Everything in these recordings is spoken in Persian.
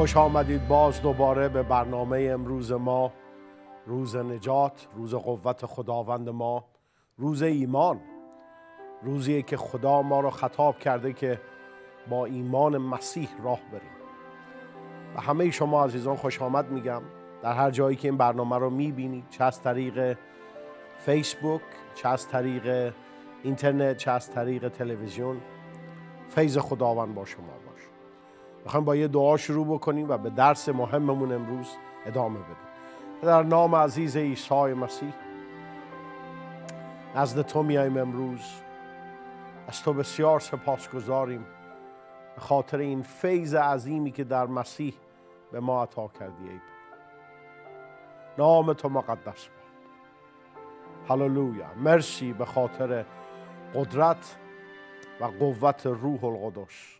خوش آمدید باز دوباره به برنامه امروز ما روز نجات روز قوت خداوند ما روز ایمان روزی که خدا ما را خطاب کرده که با ایمان مسیح راه بریم و همه شما عزیزان خوش آمد میگم در هر جایی که این برنامه رو میبینید چه از طریق فیسبوک چه از طریق اینترنت چه از طریق تلویزیون فیض خداوند با شما میخوایم با یه دعا شروع بکنیم و به درس مهممون امروز ادامه بدیم در نام عزیز عیسی مسیح نزد تو میاییم امروز از تو بسیار سپاس گذاریم به خاطر این فیض عظیمی که در مسیح به ما عطا کردی ای نام تو مقدس باد هللویا مرسی به خاطر قدرت و قوت روح القدس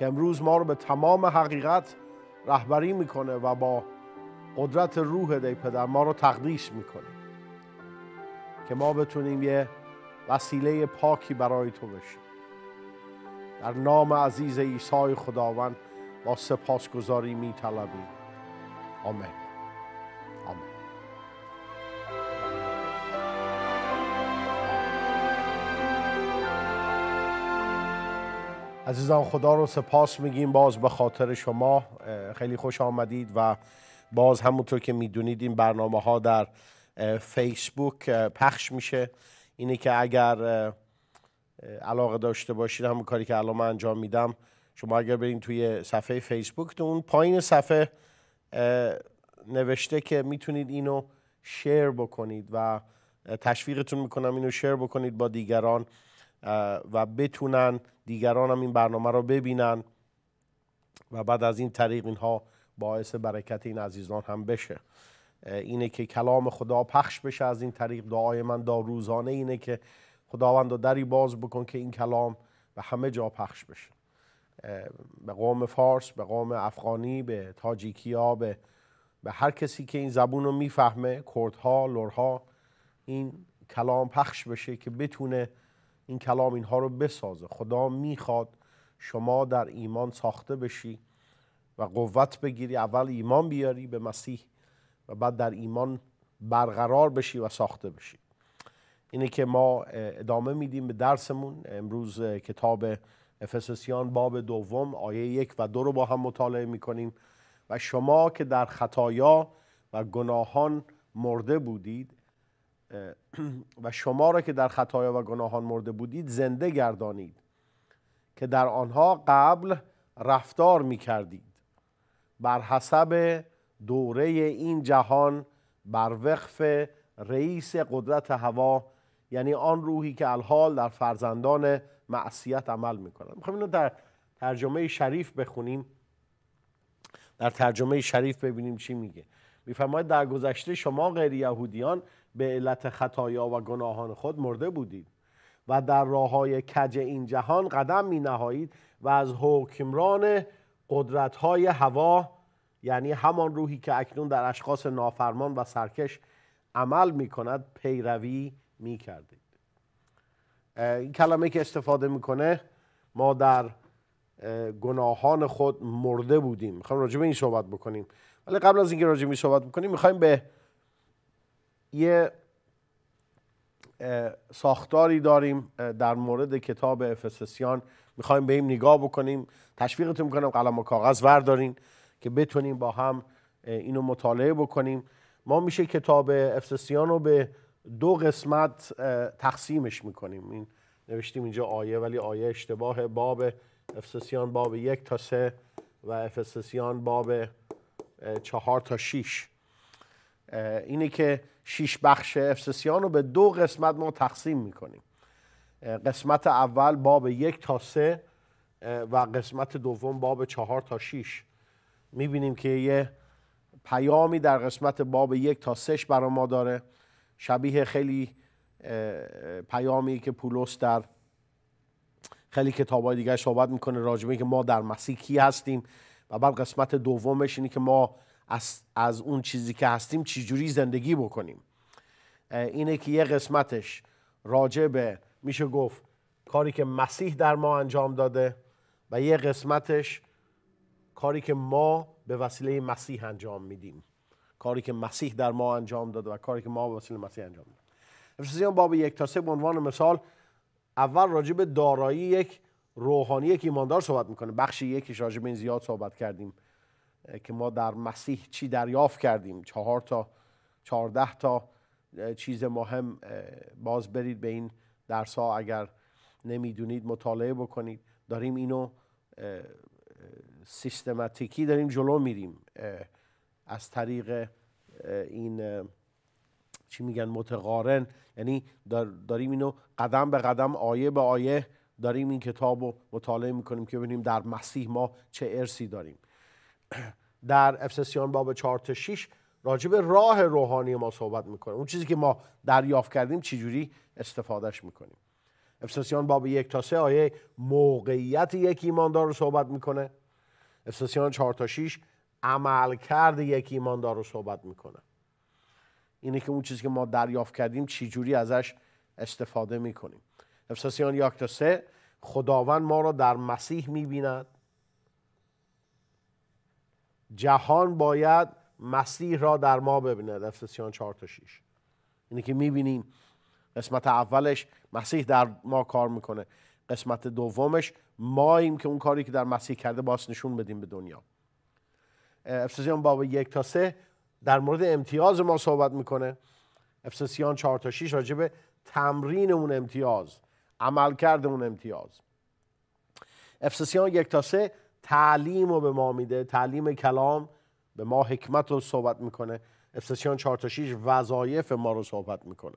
که امروز ما رو به تمام حقیقت رهبری میکنه و با قدرت روح دی پدر ما رو تقدیس میکنه که ما بتونیم یه وسیله پاکی برای تو بشیم در نام عزیز عیسی خداوند با سپاسگزاری میطلبیم آمین عزیزان خدا رو سپاس میگیم باز به خاطر شما خیلی خوش آمدید و باز همونطور که میدونید این برنامه ها در فیسبوک پخش میشه اینه که اگر علاقه داشته باشید همون کاری که الان من انجام میدم شما اگر برید توی صفحه فیسبوک تو اون پایین صفحه نوشته که میتونید اینو شیر بکنید و تشویقتون میکنم اینو شیر بکنید با دیگران و بتونن دیگران هم این برنامه رو ببینن و بعد از این طریق اینها باعث برکت این عزیزان هم بشه اینه که کلام خدا پخش بشه از این طریق دعای من دا روزانه اینه که خداوند دری باز بکن که این کلام به همه جا پخش بشه به قوم فارس به قوم افغانی به تاجیکیا به به هر کسی که این زبون رو میفهمه کردها لورها این کلام پخش بشه که بتونه این کلام اینها رو بسازه خدا میخواد شما در ایمان ساخته بشی و قوت بگیری اول ایمان بیاری به مسیح و بعد در ایمان برقرار بشی و ساخته بشی اینه که ما ادامه میدیم به درسمون امروز کتاب افسسیان باب دوم آیه یک و دو رو با هم مطالعه میکنیم و شما که در خطایا و گناهان مرده بودید و شما را که در خطایا و گناهان مرده بودید زنده گردانید که در آنها قبل رفتار می کردید بر حسب دوره این جهان بر وقف رئیس قدرت هوا یعنی آن روحی که الحال در فرزندان معصیت عمل کنند میخوام اینو در ترجمه شریف بخونیم در ترجمه شریف ببینیم چی میگه میفرماید در گذشته شما غیر یهودیان به علت خطایا و گناهان خود مرده بودید و در راه های کج این جهان قدم می نهایید و از حکمران قدرت های هوا یعنی همان روحی که اکنون در اشخاص نافرمان و سرکش عمل می کند پیروی می کردید این کلمه که استفاده میکنه ما در گناهان خود مرده بودیم میخوایم راجع به این صحبت بکنیم ولی قبل از اینکه راجع به این صحبت بکنیم میخوایم به یه ساختاری داریم در مورد کتاب افسسیان میخوایم به این نگاه بکنیم تشویقتون میکنم قلم و کاغذ وردارین که بتونیم با هم اینو مطالعه بکنیم ما میشه کتاب افسسیان رو به دو قسمت تقسیمش میکنیم این نوشتیم اینجا آیه ولی آیه اشتباه باب افسسیان باب یک تا سه و افسسیان باب چهار تا شیش اینه که شیش بخش افسسیان رو به دو قسمت ما تقسیم میکنیم قسمت اول باب یک تا سه و قسمت دوم باب چهار تا شیش میبینیم که یه پیامی در قسمت باب یک تا سهش برای ما داره شبیه خیلی پیامی که پولس در خیلی کتاب های دیگه صحبت میکنه راجبه که ما در مسیح کی هستیم و بعد قسمت دومش اینه که ما از, از اون چیزی که هستیم چجوری زندگی بکنیم اینه که یه قسمتش راجع به میشه گفت کاری که مسیح در ما انجام داده و یه قسمتش کاری که ما به وسیله مسیح انجام میدیم کاری که مسیح در ما انجام داده و کاری که ما به وسیله مسیح انجام داده باب یک تا سه به عنوان مثال اول راجع به دارایی یک روحانی یک ایماندار صحبت میکنه بخش یکیش راجع به این زیاد صحبت کردیم که ما در مسیح چی دریافت کردیم چهار تا چهارده تا چیز مهم باز برید به این درس ها اگر نمیدونید مطالعه بکنید داریم اینو سیستماتیکی داریم جلو میریم از طریق این چی میگن متقارن یعنی داریم اینو قدم به قدم آیه به آیه داریم این کتاب رو مطالعه میکنیم که ببینیم در مسیح ما چه ارسی داریم در افسسیان باب 4 تا 6 راجع به راه روحانی ما صحبت میکنه اون چیزی که ما دریافت کردیم چجوری استفادهش میکنیم افسسیان باب یک تا 3 آیه موقعیت یک ایماندار رو صحبت میکنه افسسیان 4 تا 6 عمل کرد یک ایماندار رو صحبت میکنه اینه که اون چیزی که ما دریافت کردیم چجوری ازش استفاده میکنیم افسسیان 1 تا 3 خداوند ما را در مسیح میبیند جهان باید مسیح را در ما ببیند افسسیان 4 تا 6 اینه که میبینیم قسمت اولش مسیح در ما کار میکنه قسمت دومش ماییم که اون کاری که در مسیح کرده باز نشون بدیم به دنیا افسسیان باب یک تا سه در مورد امتیاز ما صحبت میکنه افسسیان 4 تا 6 راجبه تمرین اون امتیاز عمل کرده اون امتیاز افسسیان یک تا سه تعلیم رو به ما میده تعلیم کلام به ما حکمت رو صحبت میکنه افسسیان 4 تا 6 وظایف ما رو صحبت میکنه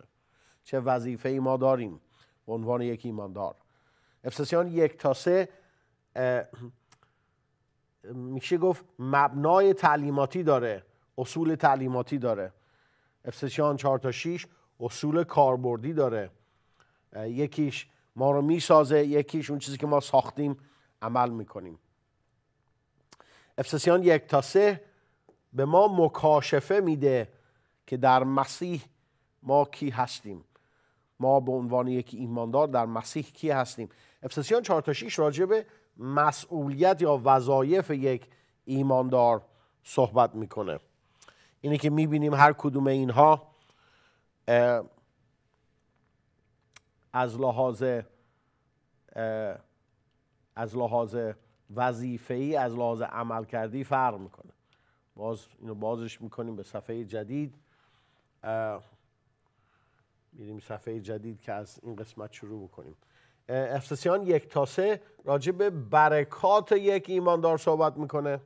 چه وظیفه ای ما داریم به عنوان یک ایماندار افسسیان یک تا سه میشه گفت مبنای تعلیماتی داره اصول تعلیماتی داره افسسیان 4 تا 6 اصول کاربردی داره یکیش ما رو میسازه یکیش اون چیزی که ما ساختیم عمل میکنیم افسسیان یک تا سه به ما مکاشفه میده که در مسیح ما کی هستیم ما به عنوان یک ایماندار در مسیح کی هستیم افسسیان 4 تا شیش راجع مسئولیت یا وظایف یک ایماندار صحبت میکنه اینه که میبینیم هر کدوم اینها از لحاظ از لحاظ وظیفه ای از لحاظ عمل کردی فرق میکنه باز اینو بازش میکنیم به صفحه جدید میریم صفحه جدید که از این قسمت شروع بکنیم افسسیان یک تا سه راجع به برکات یک ایماندار صحبت میکنه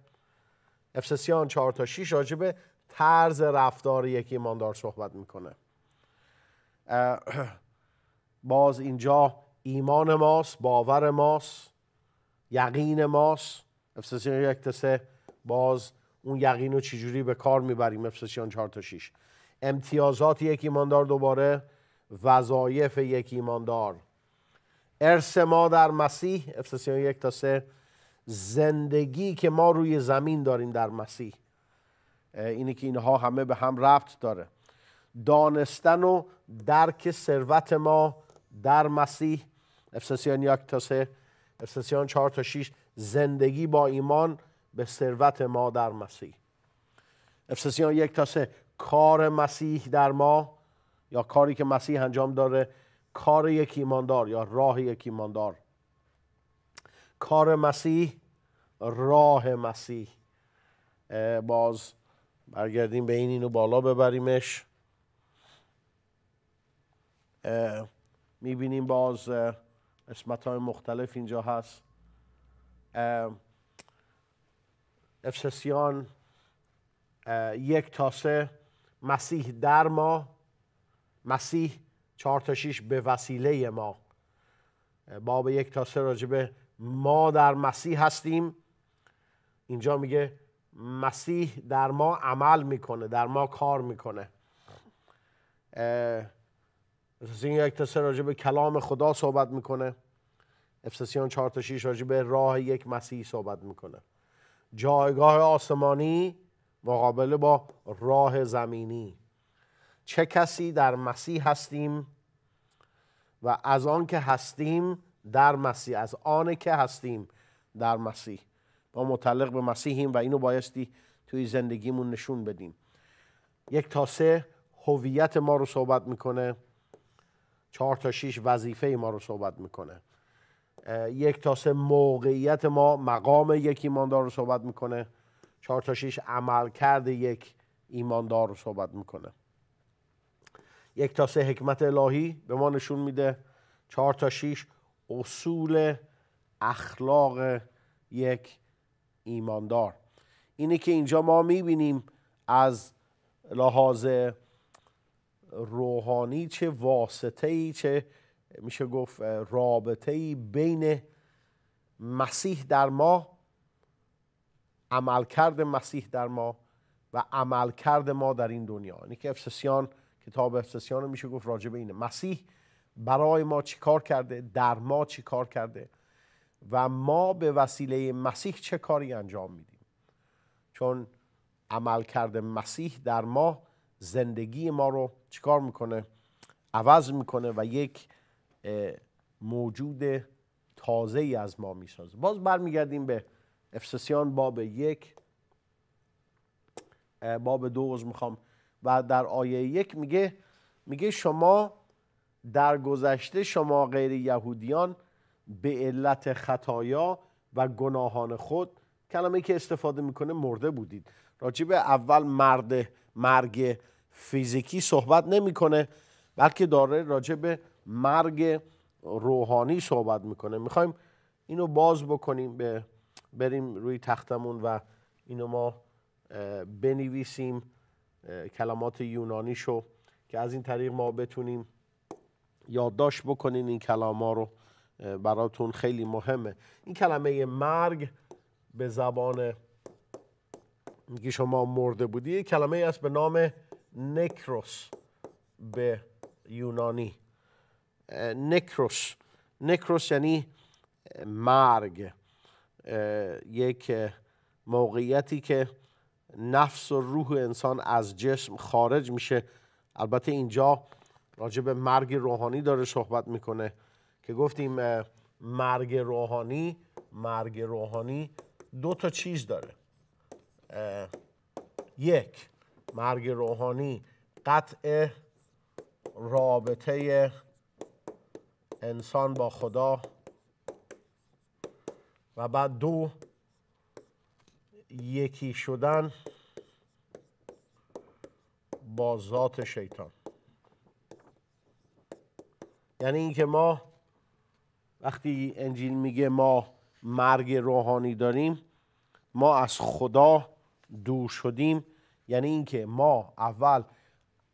افسسیان چهار تا شیش راجع به طرز رفتار یک ایماندار صحبت میکنه باز اینجا ایمان ماست باور ماست یقین ماست افسسیان یک تا سه باز اون یقین رو چجوری به کار میبریم افسسیان چهار تا شیش امتیازات یک ایماندار دوباره وظایف یک ایماندار ارث ما در مسیح افسسیان یک تا سه زندگی که ما روی زمین داریم در مسیح اینی که اینها همه به هم ربط داره دانستن و درک ثروت ما در مسیح افسسیان یک تا سه افسسیان 4 تا 6 زندگی با ایمان به ثروت ما در مسیح افسسیان یک تا سه کار مسیح در ما یا کاری که مسیح انجام داره کار یک ایماندار یا راه یک ایماندار کار مسیح راه مسیح باز برگردیم به این اینو بالا ببریمش میبینیم باز قسمت های مختلف اینجا هست افسسیان یک تا سه مسیح در ما مسیح چهار تا شیش به وسیله ما باب یک تا سه راجبه ما در مسیح هستیم اینجا میگه مسیح در ما عمل میکنه در ما کار میکنه افسسیان یک تا راجع به کلام خدا صحبت میکنه افسسیان چهار تا شیش راجع به راه یک مسیح صحبت میکنه جایگاه آسمانی مقابل با راه زمینی چه کسی در مسیح هستیم و از آن که هستیم در مسیح از آن که هستیم در مسیح ما متعلق به مسیحیم و اینو بایستی توی زندگیمون نشون بدیم یک تا سه هویت ما رو صحبت میکنه چهار تا شیش وظیفه ما رو صحبت میکنه یک تا سه موقعیت ما مقام یک ایماندار رو صحبت میکنه چهار تا شیش کرده یک ایماندار رو صحبت میکنه یک تا سه حکمت الهی به ما نشون میده چهار تا شیش اصول اخلاق یک ایماندار اینه که اینجا ما میبینیم از لحاظ روحانی چه واسطه ای چه میشه گفت رابطه ای بین مسیح در ما عملکرد مسیح در ما و عملکرد ما در این دنیا یعنی که افسسیان کتاب افسسیان رو میشه گفت راجع اینه مسیح برای ما کار کرده در ما کار کرده و ما به وسیله مسیح چه کاری انجام میدیم چون عملکرد مسیح در ما زندگی ما رو چیکار میکنه عوض میکنه و یک موجود تازه ای از ما میسازه باز برمیگردیم به افسسیان باب یک باب دو از میخوام و در آیه یک میگه میگه شما در گذشته شما غیر یهودیان به علت خطایا و گناهان خود کلمه که استفاده میکنه مرده بودید راجب اول مرده مرگ فیزیکی صحبت نمیکنه بلکه داره راجع به مرگ روحانی صحبت میکنه میخوایم اینو باز بکنیم به بریم روی تختمون و اینو ما بنویسیم کلمات یونانی شو که از این طریق ما بتونیم یادداشت بکنین این ها رو براتون خیلی مهمه این کلمه مرگ به زبان میگی شما مرده بودی یه کلمه است به نام نکروس به یونانی نکروس نکروس یعنی مرگ یک موقعیتی که نفس و روح انسان از جسم خارج میشه البته اینجا راجع به مرگ روحانی داره صحبت میکنه که گفتیم مرگ روحانی مرگ روحانی دو تا چیز داره یک مرگ روحانی قطع رابطه انسان با خدا و بعد دو یکی شدن با ذات شیطان یعنی اینکه ما وقتی انجیل میگه ما مرگ روحانی داریم ما از خدا دور شدیم یعنی اینکه ما اول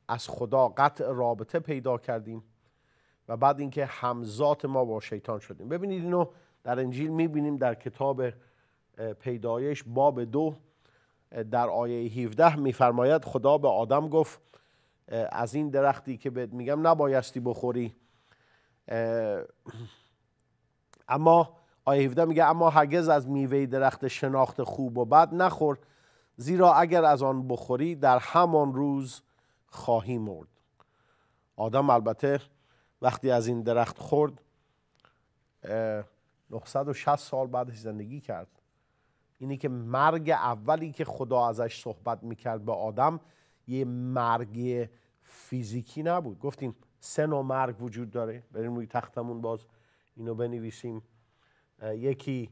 از خدا قطع رابطه پیدا کردیم و بعد اینکه همزات ما با شیطان شدیم ببینید اینو در انجیل میبینیم در کتاب پیدایش باب دو در آیه 17 میفرماید خدا به آدم گفت از این درختی که بهت میگم نبایستی بخوری اما آیه 17 میگه اما هرگز از میوه درخت شناخت خوب و بد نخور زیرا اگر از آن بخوری در همان روز خواهی مرد آدم البته وقتی از این درخت خورد 960 سال بعد زندگی کرد اینی که مرگ اولی که خدا ازش صحبت میکرد به آدم یه مرگ فیزیکی نبود گفتیم سه نوع مرگ وجود داره بریم روی تختمون باز اینو بنویسیم یکی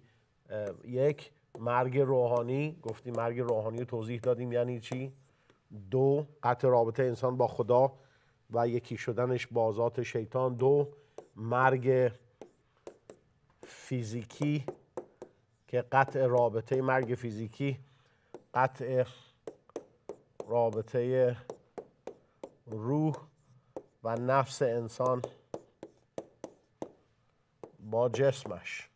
یک مرگ روحانی گفتیم مرگ روحانی رو توضیح دادیم یعنی چی دو قطع رابطه انسان با خدا و یکی شدنش با ذات شیطان دو مرگ فیزیکی که قطع رابطه مرگ فیزیکی قطع رابطه روح و نفس انسان با جسمش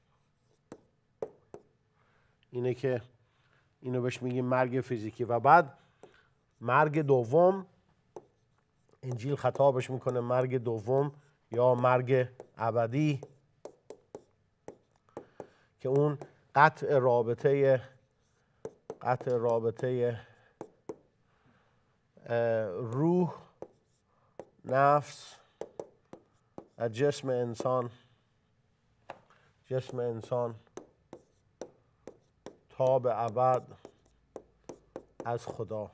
اینه که اینو بهش میگیم مرگ فیزیکی و بعد مرگ دوم انجیل خطابش میکنه مرگ دوم یا مرگ ابدی که اون قطع رابطه قطع رابطه روح نفس و جسم انسان جسم انسان تا به ابد از خدا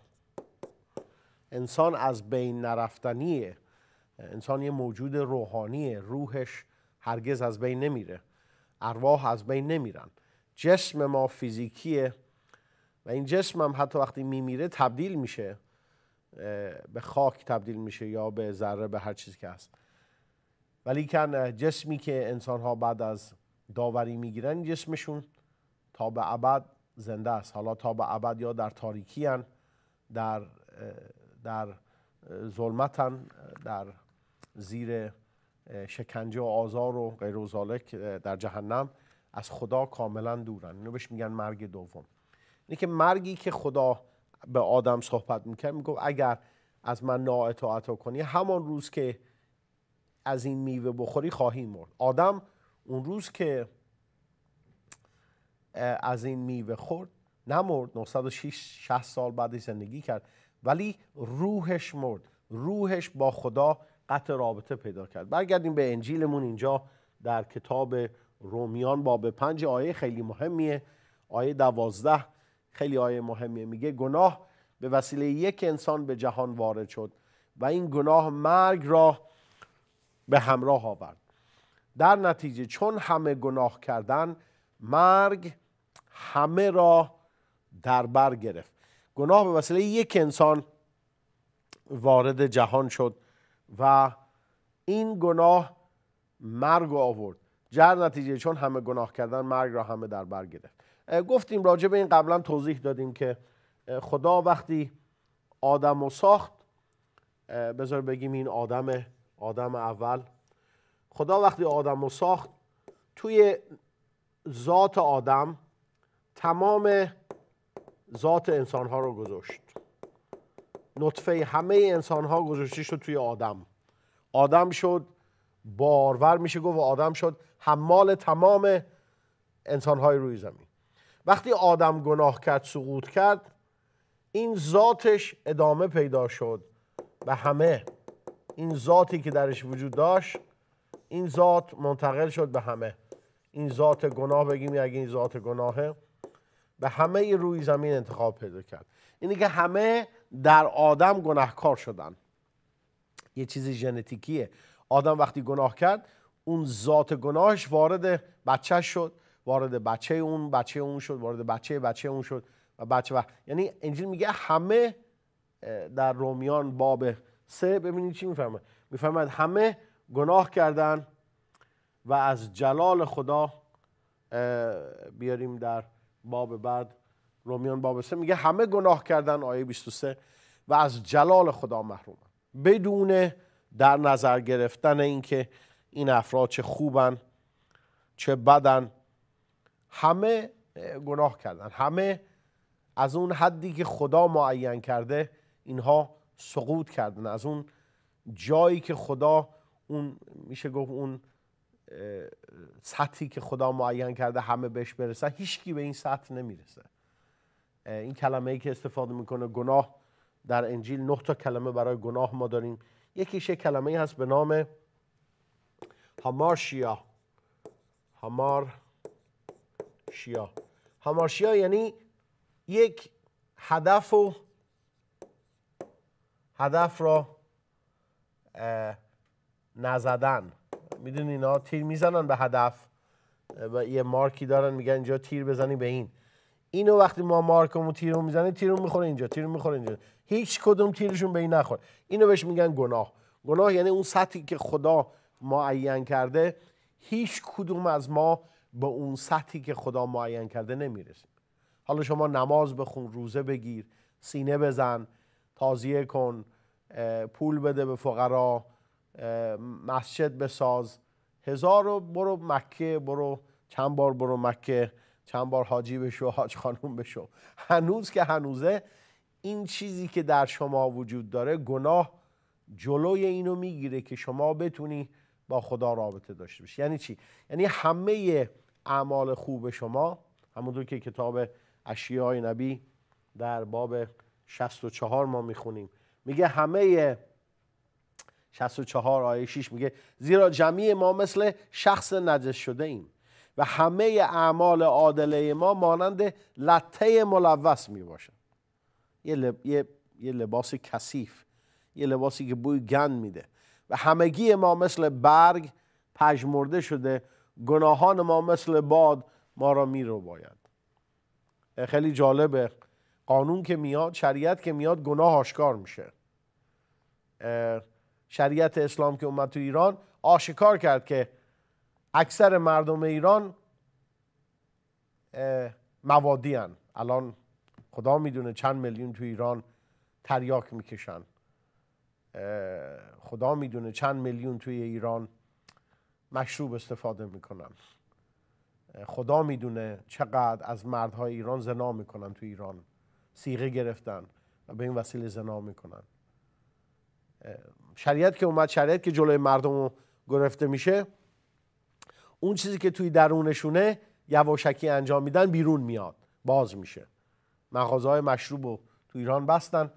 انسان از بین نرفتنیه انسان یه موجود روحانیه روحش هرگز از بین نمیره ارواح از بین نمیرن جسم ما فیزیکیه و این جسم هم حتی وقتی میمیره تبدیل میشه به خاک تبدیل میشه یا به ذره به هر چیزی که هست ولی کن جسمی که انسان ها بعد از داوری میگیرن جسمشون تا به ابد زنده است حالا تا به ابد یا در تاریکی هن، در در ظلمتن در زیر شکنجه و آزار و غیر و در جهنم از خدا کاملا دورن اینو بهش میگن مرگ دوم اینه که مرگی که خدا به آدم صحبت میکرد میگفت اگر از من نااطاعت کنی همان روز که از این میوه بخوری خواهی مرد آدم اون روز که از این میوه خورد نمرد 906 سال بعد زندگی کرد ولی روحش مرد روحش با خدا قطع رابطه پیدا کرد برگردیم به انجیلمون اینجا در کتاب رومیان باب پنج آیه خیلی مهمیه آیه دوازده خیلی آیه مهمیه میگه گناه به وسیله یک انسان به جهان وارد شد و این گناه مرگ را به همراه آورد در نتیجه چون همه گناه کردن مرگ همه را در بر گرفت گناه به وسیله یک انسان وارد جهان شد و این گناه مرگ آورد جر نتیجه چون همه گناه کردن مرگ را همه در بر گرفت گفتیم راجع به این قبلا توضیح دادیم که خدا وقتی آدم و ساخت بذار بگیم این آدم آدم اول خدا وقتی آدم و ساخت توی ذات آدم تمام ذات انسان ها رو گذاشت نطفه همه انسان ها گذاشته شد توی آدم آدم شد بارور میشه گفت و آدم شد حمال تمام انسان های روی زمین وقتی آدم گناه کرد سقوط کرد این ذاتش ادامه پیدا شد به همه این ذاتی که درش وجود داشت این ذات منتقل شد به همه این ذات گناه بگیم اگه این ذات گناهه به همه روی زمین انتخاب پیدا کرد اینه که همه در آدم گناهکار شدن یه چیز ژنتیکیه آدم وقتی گناه کرد اون ذات گناهش وارد بچه شد وارد بچه اون بچه اون شد وارد بچه بچه اون شد و بچه و یعنی انجیل میگه همه در رومیان باب سه ببینید چی میفهمه میفهمد همه گناه کردن و از جلال خدا بیاریم در باب بعد رومیان باب سه میگه همه گناه کردن آیه 23 و از جلال خدا محرومن بدون در نظر گرفتن اینکه این افراد چه خوبن چه بدن همه گناه کردن همه از اون حدی که خدا معین کرده اینها سقوط کردن از اون جایی که خدا اون میشه گفت اون سطحی که خدا معین کرده همه بهش برسن هیچکی به این سطح نمیرسه این کلمه ای که استفاده میکنه گناه در انجیل نه تا کلمه برای گناه ما داریم یکیش یک کلمه ای هست به نام هامارشیا هامار شیا هامارشیا یعنی یک هدف و هدف را نزدن میدونی اینا تیر میزنن به هدف و یه مارکی دارن میگن اینجا تیر بزنی به این اینو وقتی ما مارکمو تیرو میزنیم تیرو میخوره اینجا تیرو میخوره اینجا هیچ کدوم تیرشون به این نخوره اینو بهش میگن گناه گناه یعنی اون سطحی که خدا معین کرده هیچ کدوم از ما به اون سطحی که خدا معین کرده نمیرسیم حالا شما نماز بخون روزه بگیر سینه بزن تازیه کن پول بده به فقرا مسجد بساز هزار برو مکه برو چند بار برو مکه چند بار حاجی بشو حاج خانوم بشو هنوز که هنوزه این چیزی که در شما وجود داره گناه جلوی اینو میگیره که شما بتونی با خدا رابطه داشته باشی یعنی چی یعنی همه اعمال خوب شما همونطور که کتاب اشیای نبی در باب 64 ما میخونیم میگه همه 64 آیه 6 میگه زیرا جمعی ما مثل شخص نجس شده ایم و همه اعمال عادله ما مانند لطه ملوث می یه, یه... یه لباس کثیف یه لباسی که بوی گند میده و همگی ما مثل برگ پژمرده شده گناهان ما مثل باد ما را می رو باید خیلی جالبه قانون که میاد شریعت که میاد گناه آشکار میشه شریعت اسلام که اومد تو ایران آشکار کرد که اکثر مردم ایران موادی هن. الان خدا میدونه چند میلیون تو ایران تریاک میکشن خدا میدونه چند میلیون توی ایران مشروب استفاده میکنن خدا میدونه چقدر از مردهای ایران زنا میکنن تو ایران سیغه گرفتن و به این وسیله زنا میکنن شریعت که اومد شریعت که جلوی مردم رو گرفته میشه اون چیزی که توی درونشونه یواشکی انجام میدن بیرون میاد باز میشه مغازه های مشروب رو تو ایران بستن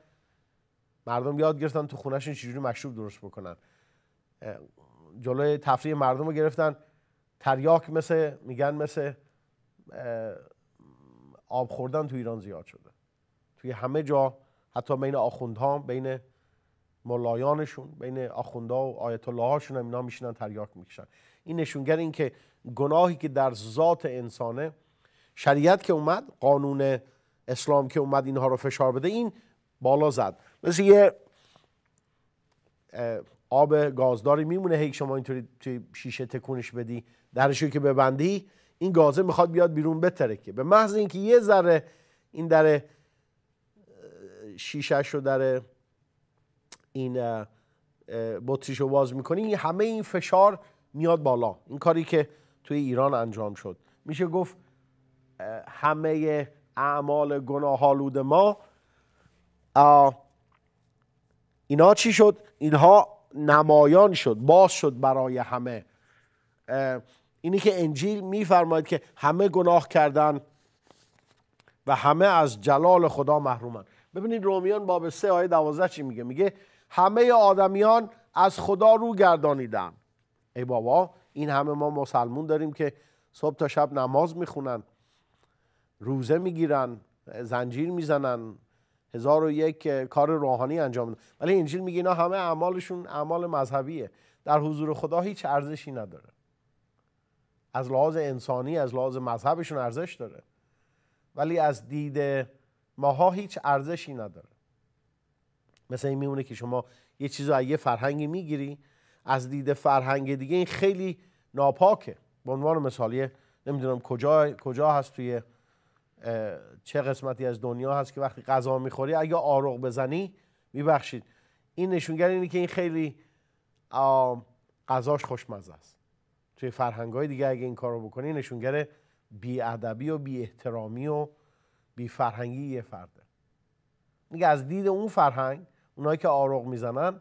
مردم یاد گرفتن تو خونهشون چجوری مشروب درست بکنن جلوی تفریح مردم رو گرفتن تریاک مثل میگن مثل آب خوردن تو ایران زیاد شده توی همه جا حتی بین آخوندها بین ملایانشون بین آخوندا و آیت الله هاشون هم اینا میشینن تریاک میکشن این نشونگر این که گناهی که در ذات انسانه شریعت که اومد قانون اسلام که اومد اینها رو فشار بده این بالا زد مثل یه آب گازداری میمونه هی شما اینطوری توی شیشه تکونش بدی درشو که ببندی این گازه میخواد بیاد بیرون بترکه به محض اینکه یه ذره این در شیشهش رو این بطریش رو باز میکنی همه این فشار میاد بالا این کاری که توی ایران انجام شد میشه گفت همه اعمال گناهالود ما اینا چی شد؟ اینها نمایان شد باز شد برای همه اینی که انجیل میفرماید که همه گناه کردن و همه از جلال خدا محرومن ببینید رومیان باب 3 آیه 12 چی میگه میگه همه آدمیان از خدا رو گردانیدن ای بابا این همه ما مسلمون داریم که صبح تا شب نماز میخونن روزه میگیرن زنجیر میزنن هزار و یک کار روحانی انجام میدن ولی انجیل میگه اینا همه اعمالشون اعمال مذهبیه در حضور خدا هیچ ارزشی نداره از لحاظ انسانی از لحاظ مذهبشون ارزش داره ولی از دید ماها هیچ ارزشی نداره مثل این میمونه که شما یه چیز از یه فرهنگی میگیری از دید فرهنگ دیگه این خیلی ناپاکه به عنوان مثال نمیدونم کجا کجا هست توی چه قسمتی از دنیا هست که وقتی غذا میخوری اگه آروغ بزنی میبخشید این نشونگر اینه که این خیلی غذاش خوشمزه است توی فرهنگ های دیگه اگه این کار رو بکنی نشونگر بیادبی و بی احترامی و بی فرهنگی یه فرده میگه از دید اون فرهنگ اونایی که آروغ میزنن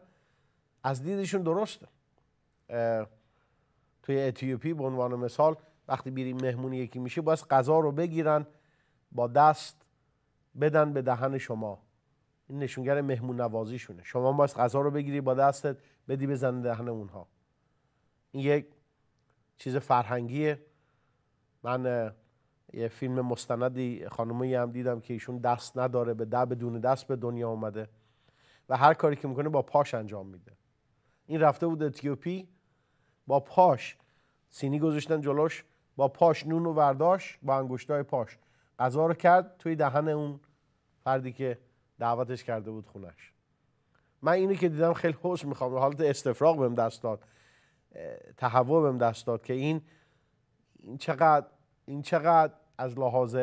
از دیدشون درسته توی اتیوپی به عنوان مثال وقتی بیریم مهمونی یکی میشه باید غذا رو بگیرن با دست بدن به دهن شما این نشونگر مهمون نوازیشونه شما باید غذا رو بگیری با دستت بدی بزن دهن اونها این یک چیز فرهنگیه من یه فیلم مستندی خانمایی هم دیدم که ایشون دست نداره به ده بدون دست به دنیا اومده و هر کاری که میکنه با پاش انجام میده این رفته بود اتیوپی با پاش سینی گذاشتن جلوش با پاش نون و برداشت با انگشتای پاش غذا رو کرد توی دهن اون فردی که دعوتش کرده بود خونش من اینو که دیدم خیلی حس میخوام حالت استفراغ بهم دست داد تهوع بهم دست داد که این این چقدر این چقدر از لحاظ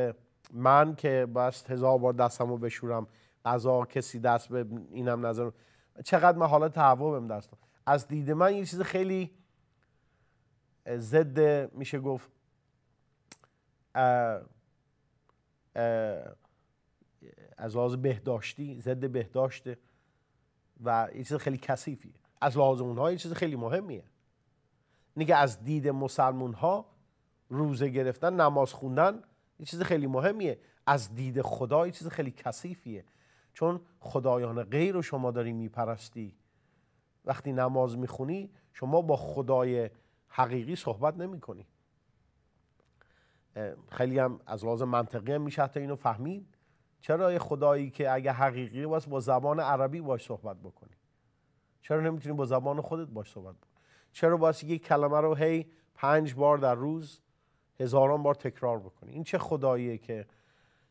من که بس هزار بار دستمو بشورم غذا کسی دست به اینم نظر چقدر من حالا تهوع بهم از دید من یه چیز خیلی ضد میشه گفت از لحاظ بهداشتی ضد بهداشته و یه چیز خیلی کثیفیه از لحاظ اونها یه چیز خیلی مهمیه نگه از دید مسلمون ها روزه گرفتن نماز خوندن یه چیز خیلی مهمیه از دید خدا یه چیز خیلی کثیفیه چون خدایان غیر رو شما داری میپرستی وقتی نماز میخونی شما با خدای حقیقی صحبت نمی کنی خیلی هم از لازم منطقی هم میشه تا اینو فهمید چرا یه خدایی که اگه حقیقی باشه با زبان عربی باش صحبت بکنی چرا نمیتونی با زبان خودت باش صحبت بکنی چرا باید یک کلمه رو هی پنج بار در روز هزاران بار تکرار بکنی این چه خداییه که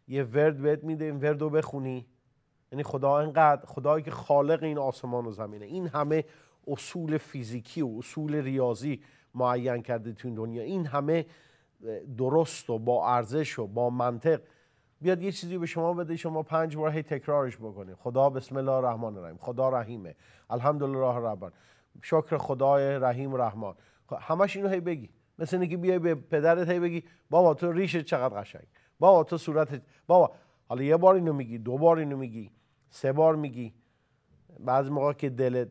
یه ورد بهت میده این ورد رو بخونی یعنی خدا اینقدر خدایی که خالق این آسمان و زمینه این همه اصول فیزیکی و اصول ریاضی معین کرده تو دنیا این همه درست و با ارزش و با منطق بیاد یه چیزی به شما بده شما پنج بار هی تکرارش بکنید خدا بسم الله الرحمن الرحیم خدا رحیمه الحمدلله راه ربان شکر خدای رحیم رحمان خب، همش اینو هی بگی مثل اینکه بیای به پدرت هی بگی بابا تو ریشت چقدر قشنگ بابا تو صورتت بابا حالا یه بار اینو میگی دو بار اینو میگی سه بار میگی بعضی موقع که دلت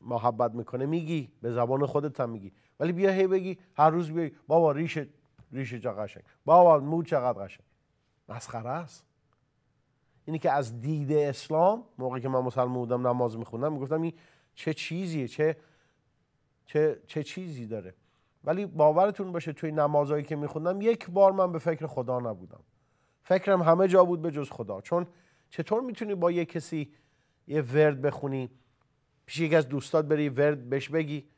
محبت میکنه میگی به زبان خودت هم میگی ولی بیا هی بگی هر روز بیای بابا ریش ریش چه قشنگ بابا مو چقدر قشنگ مسخره است اینی که از دید اسلام موقعی که من مسلمان بودم نماز میخوندم میگفتم این چه چیزیه چه چه, چه چیزی داره ولی باورتون باشه توی نمازهایی که میخوندم یک بار من به فکر خدا نبودم فکرم همه جا بود به جز خدا چون چطور میتونی با یه کسی یه ورد بخونی پیش یکی از دوستات بری ورد بهش بگی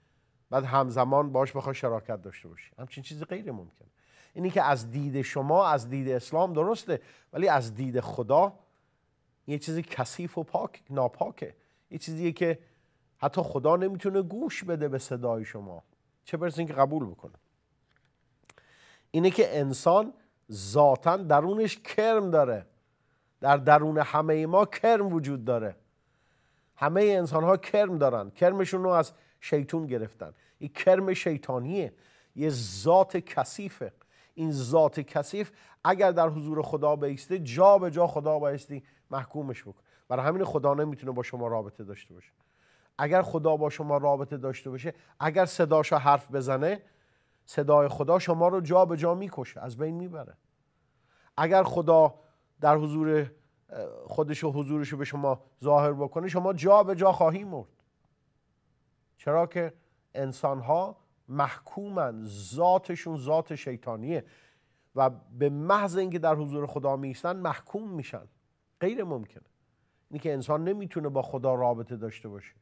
بعد همزمان باش بخوای شراکت داشته باشی همچین چیزی غیر ممکنه اینی که از دید شما از دید اسلام درسته ولی از دید خدا یه چیزی کثیف و پاک ناپاکه یه چیزیه که حتی خدا نمیتونه گوش بده به صدای شما چه برسه اینکه قبول بکنه اینه که انسان ذاتا درونش کرم داره در درون همه ما کرم وجود داره همه انسان ها کرم دارن کرمشون رو از شیطون گرفتن این کرم شیطانیه یه ذات کثیفه این ذات کثیف اگر در حضور خدا بیسته جا به جا خدا بایستی محکومش بکنه برای همین خدا نمیتونه با شما رابطه داشته باشه اگر خدا با شما رابطه داشته باشه اگر صداشو حرف بزنه صدای خدا شما رو جا به جا میکشه از بین میبره اگر خدا در حضور خودش و حضورش رو به شما ظاهر بکنه شما جا به جا خواهی مرد چرا که انسان ها محکومن ذاتشون ذات شیطانیه و به محض اینکه در حضور خدا میستن محکوم میشن غیر ممکنه اینی که انسان نمیتونه با خدا رابطه داشته باشه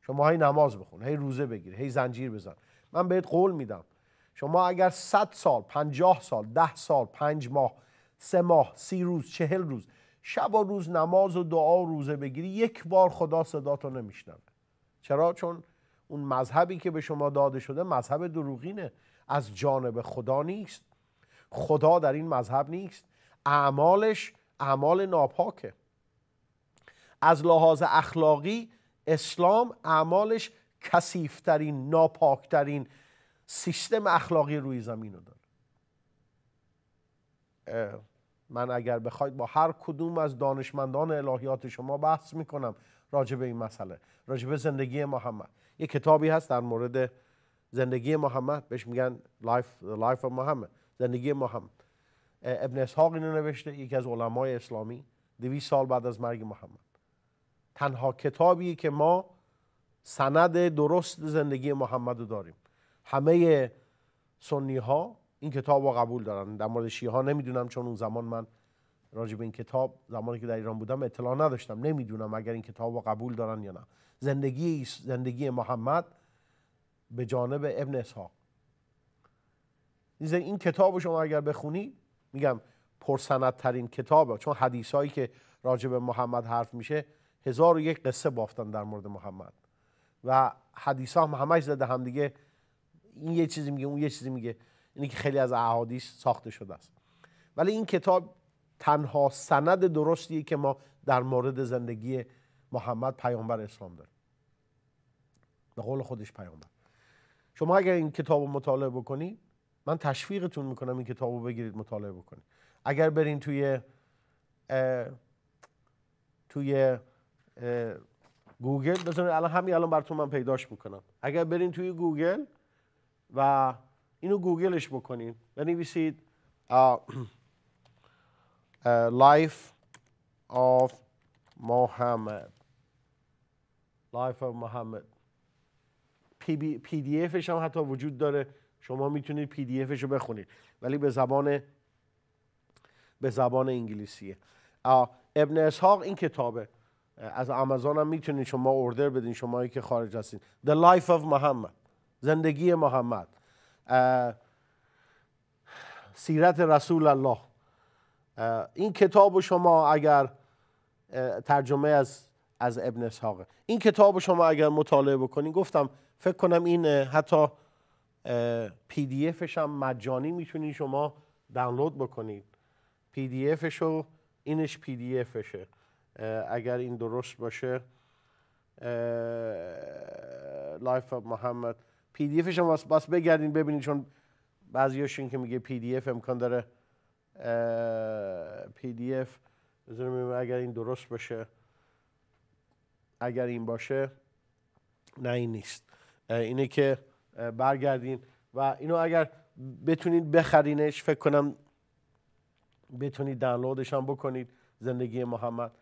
شما هی نماز بخون هی روزه بگیر هی زنجیر بزن من بهت قول میدم شما اگر 100 سال 50 سال ده سال پنج ماه سه ماه سی روز چهل روز شب و روز نماز و دعا و روزه بگیری یک بار خدا صداتو نمیشنوه چرا چون اون مذهبی که به شما داده شده مذهب دروغینه از جانب خدا نیست خدا در این مذهب نیست اعمالش اعمال ناپاکه از لحاظ اخلاقی اسلام اعمالش کسیفترین ناپاکترین سیستم اخلاقی روی زمین رو داره من اگر بخواید با هر کدوم از دانشمندان الهیات شما بحث میکنم راجع به این مسئله راجع به زندگی محمد یه کتابی هست در مورد زندگی محمد بهش میگن لایف of محمد زندگی محمد ابن اسحاق اینو نوشته یکی از علمای اسلامی دویست سال بعد از مرگ محمد تنها کتابی که ما سند درست زندگی محمد رو داریم همه سنی ها این کتاب رو قبول دارن در مورد شیعه ها نمیدونم چون اون زمان من راجع به این کتاب زمانی که در ایران بودم اطلاع نداشتم نمیدونم اگر این کتاب رو قبول دارن یا نه زندگی زندگی محمد به جانب ابن اسحاق این کتاب شما اگر بخونی میگم ترین کتابه چون حدیث هایی که راجع به محمد حرف میشه هزار و یک قصه بافتن در مورد محمد و حدیث ها هم همش زده دیگه این یه چیزی میگه اون یه چیزی میگه اینی که خیلی از احادیث ساخته شده است ولی این کتاب تنها سند درستیه که ما در مورد زندگی محمد پیامبر اسلام داریم به قول خودش پیامبر شما اگر این کتاب رو مطالعه بکنی من تشویقتون میکنم این کتاب رو بگیرید مطالعه بکنید اگر برین توی توی گوگل بزنید الان همین الان براتون من پیداش میکنم اگر برین توی گوگل و اینو گوگلش بکنید بنویسید لایف آف محمد لایف آف محمد پی, دی افش هم حتی وجود داره شما میتونید پی دی افش رو بخونید ولی به زبان به زبان انگلیسیه ابن اسحاق این کتابه از آمازون هم میتونید شما اردر بدین شمایی که خارج هستین The Life of محمد زندگی محمد سیرت رسول الله این کتاب شما اگر ترجمه از از ابن اسحاقه این کتاب شما اگر مطالعه بکنید گفتم فکر کنم این حتی پی دی افش هم مجانی میتونید شما دانلود بکنید پی دی افش و اینش پی دی افشه اگر این درست باشه لایف محمد پی دی افش هم بگردین ببینین چون بعضیاشون که میگه پی دی اف امکان داره پی دی اف اگر این درست باشه اگر این باشه نه این نیست اینه که برگردین و اینو اگر بتونید بخرینش فکر کنم بتونید دانلودش هم بکنید زندگی محمد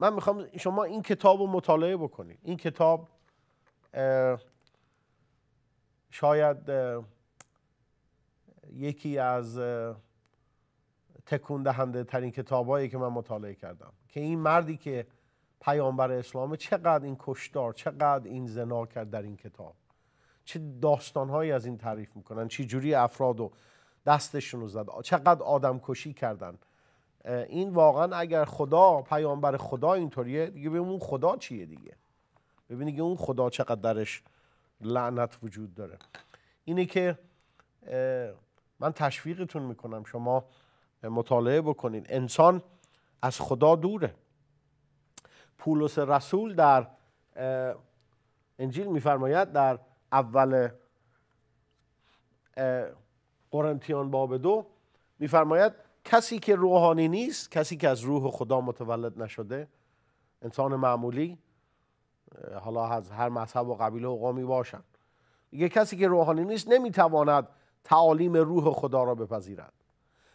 من میخوام شما این کتاب رو مطالعه بکنید این کتاب شاید یکی از تکون دهنده ترین کتابایی که من مطالعه کردم که این مردی که پیامبر اسلام چقدر این کشدار چقدر این زنا کرد در این کتاب چه داستانهایی از این تعریف میکنن چی جوری افراد و دستشون رو زد چقدر آدم کشی کردن این واقعا اگر خدا پیامبر خدا اینطوریه دیگه به اون خدا چیه دیگه ببینید اون خدا چقدر درش لعنت وجود داره اینه که من تشویقتون میکنم شما مطالعه بکنید. انسان از خدا دوره پولس رسول در انجیل میفرماید در اول قرنتیان باب دو میفرماید کسی که روحانی نیست کسی که از روح خدا متولد نشده انسان معمولی حالا از هر مذهب و قبیله و قومی باشند میگه کسی که روحانی نیست نمیتواند تعالیم روح خدا را بپذیرد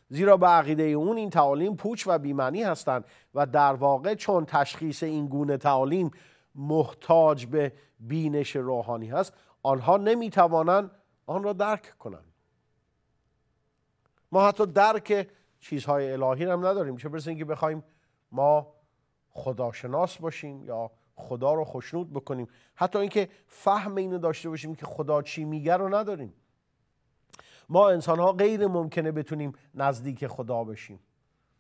زیرا به عقیده اون این تعالیم پوچ و بیمعنی هستند و در واقع چون تشخیص این گونه تعالیم محتاج به بینش روحانی هست آنها نمیتوانند آن را درک کنند ما حتی درک چیزهای الهی هم نداریم چه برسه اینکه بخوایم ما خداشناس باشیم یا خدا رو خوشنود بکنیم حتی اینکه فهم اینو داشته باشیم که خدا چی میگه رو نداریم ما انسان ها غیر ممکنه بتونیم نزدیک خدا بشیم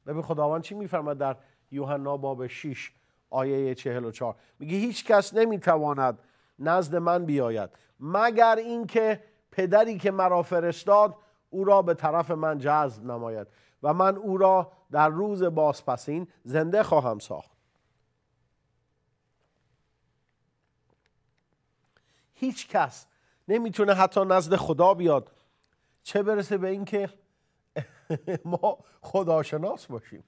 ببین خداوند چی میفرماد در یوحنا باب 6 آیه 44 میگه هیچ کس نمیتواند نزد من بیاید مگر اینکه پدری که مرا فرستاد او را به طرف من جذب نماید و من او را در روز بازپسین زنده خواهم ساخت هیچ کس نمیتونه حتی نزد خدا بیاد چه برسه به اینکه ما خداشناس باشیم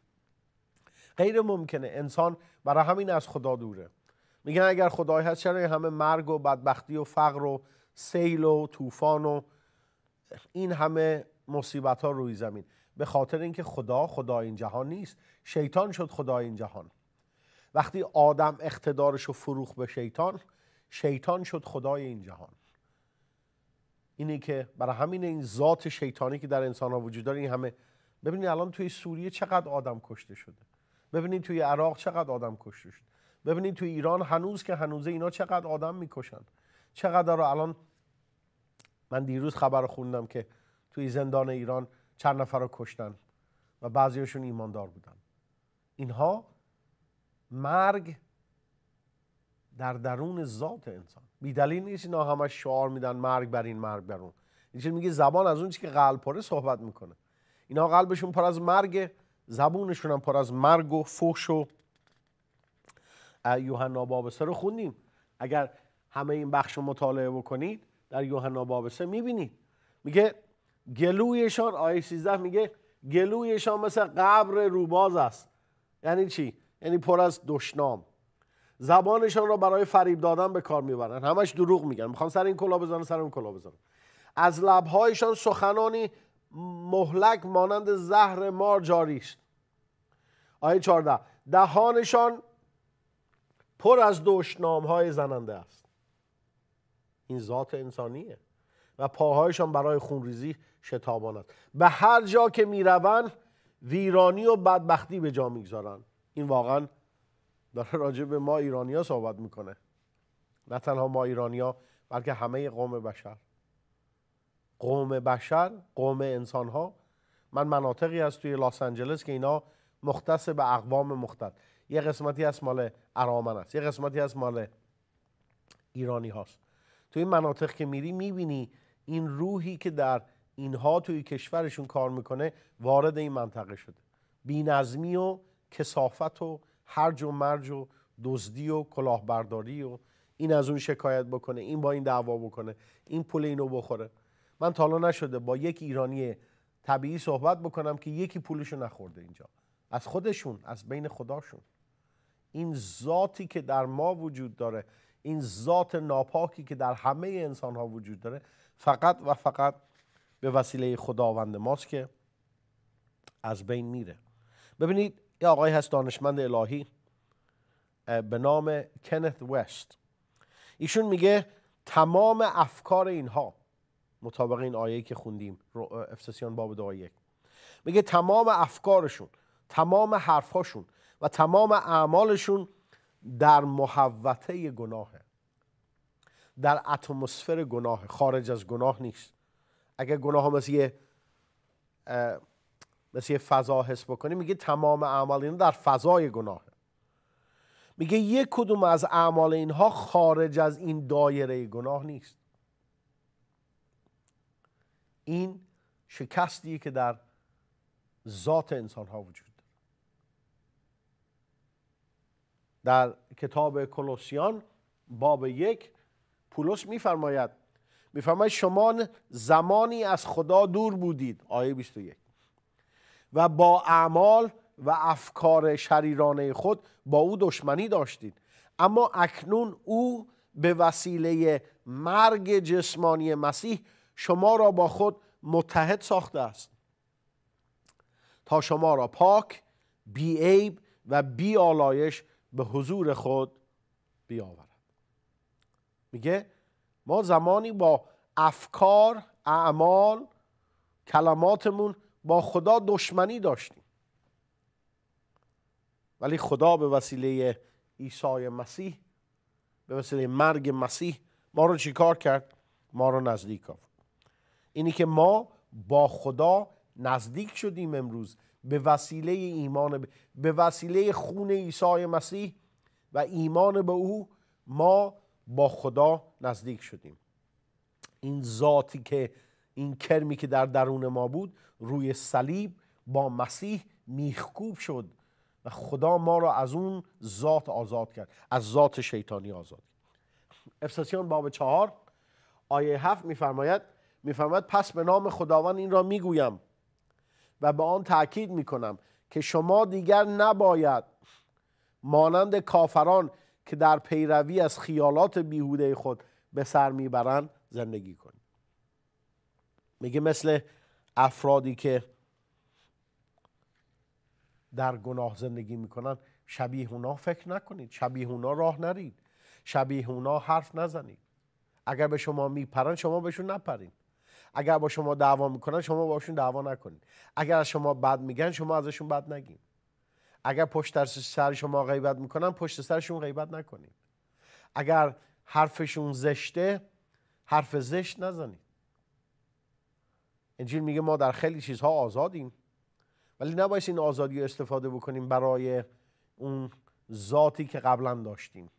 غیر ممکنه انسان برای همین از خدا دوره میگن اگر خدای هست چرا همه مرگ و بدبختی و فقر و سیل و طوفان و این همه مصیبت ها روی زمین به خاطر اینکه خدا خدا این جهان نیست شیطان شد خدای این جهان وقتی آدم اقتدارش رو فروخ به شیطان شیطان شد خدای این جهان اینه که برای همین این ذات شیطانی که در انسان ها وجود داره این همه ببینید الان توی سوریه چقدر آدم کشته شده ببینید توی عراق چقدر آدم کشته شده ببینید توی ایران هنوز که هنوز اینا چقدر آدم میکشن چقدر رو الان من دیروز خبر خوندم که توی زندان ایران چند نفر رو کشتن و بعضیشون ایماندار بودن اینها مرگ در درون ذات انسان بیدلیل نیست اینا همش شعار میدن مرگ بر این مرگ بر اون میگه زبان از اون که قلب پره صحبت میکنه اینا قلبشون پر از مرگ زبونشون هم پر از مرگ و فحش و یوحنا باب رو خوندیم اگر همه این بخش رو مطالعه بکنید در یوحنا باب سه میبینید میگه گلویشان آیه 13 میگه گلویشان مثل قبر روباز است یعنی چی یعنی پر از دشنام زبانشان را برای فریب دادن به کار میبرند همش دروغ میگن میخوان سر این کلا بزنن سر اون کلا بزنن از لبهایشان سخنانی مهلک مانند زهر مار جاری است آیه 14 دهانشان پر از دشنام های زننده است این ذات انسانیه و پاهایشان برای خونریزی شتابان است به هر جا که میروند ویرانی و بدبختی به جا میگذارند این واقعا داره راجع به ما ایرانیا صحبت میکنه نه تنها ما ایرانیا بلکه همه قوم بشر قوم بشر قوم انسان ها من مناطقی هست توی لس آنجلس که اینا مختص به اقوام مختلف یه قسمتی از مال ارامن است یه قسمتی از مال ایرانی هاست تو این مناطق که میری میبینی این روحی که در اینها توی کشورشون کار میکنه وارد این منطقه شده بینظمی و کسافت و هرج و مرج و دزدی و کلاهبرداری و این از اون شکایت بکنه این با این دعوا بکنه این پول اینو بخوره من تالا نشده با یک ایرانی طبیعی صحبت بکنم که یکی پولشو نخورده اینجا از خودشون از بین خداشون این ذاتی که در ما وجود داره این ذات ناپاکی که در همه انسان ها وجود داره فقط و فقط به وسیله خداوند ماست که از بین میره ببینید یه آقای هست دانشمند الهی به نام کنت وست ایشون میگه تمام افکار اینها مطابق این آیه که خوندیم افسسیان باب دعای یک میگه تمام افکارشون تمام حرفهاشون و تمام اعمالشون در محوته گناهه در اتمسفر گناه خارج از گناه نیست اگر گناه ها مثل یه مثل یه فضا حس بکنی میگه تمام اعمال اینا در فضای گناه میگه یک کدوم از اعمال اینها خارج از این دایره گناه نیست این شکستیه که در ذات انسان ها وجود داره در کتاب کلوسیان باب یک پولس میفرماید میفرماید شما زمانی از خدا دور بودید آیه 21 و با اعمال و افکار شریرانه خود با او دشمنی داشتید اما اکنون او به وسیله مرگ جسمانی مسیح شما را با خود متحد ساخته است تا شما را پاک بی و بی به حضور خود بیاورد میگه ما زمانی با افکار اعمال کلماتمون با خدا دشمنی داشتیم ولی خدا به وسیله عیسی مسیح به وسیله مرگ مسیح ما رو چیکار کرد ما رو نزدیک کرد. اینی که ما با خدا نزدیک شدیم امروز به وسیله ایمان به وسیله خون عیسی مسیح و ایمان به او ما با خدا نزدیک شدیم این ذاتی که این کرمی که در درون ما بود روی صلیب با مسیح میخکوب شد و خدا ما را از اون ذات آزاد کرد از ذات شیطانی آزاد کرد افساسیان باب چهار آیه هفت میفرماید میفرماید پس به نام خداوند این را میگویم و به آن تاکید میکنم که شما دیگر نباید مانند کافران که در پیروی از خیالات بیهوده خود به سر میبرند زندگی کنید میگه مثل افرادی که در گناه زندگی میکنن شبیه اونا فکر نکنید شبیه اونا راه نرید شبیه اونا حرف نزنید اگر به شما میپرن شما بهشون نپرین اگر با شما دعوا میکنن شما باشون دعوا نکنید اگر از شما بد میگن شما ازشون بد نگین اگر پشت سر شما غیبت میکنن پشت سرشون غیبت نکنید اگر حرفشون زشته حرف زشت نزنید انجیل میگه ما در خیلی چیزها آزادیم ولی نباید این آزادی رو استفاده بکنیم برای اون ذاتی که قبلا داشتیم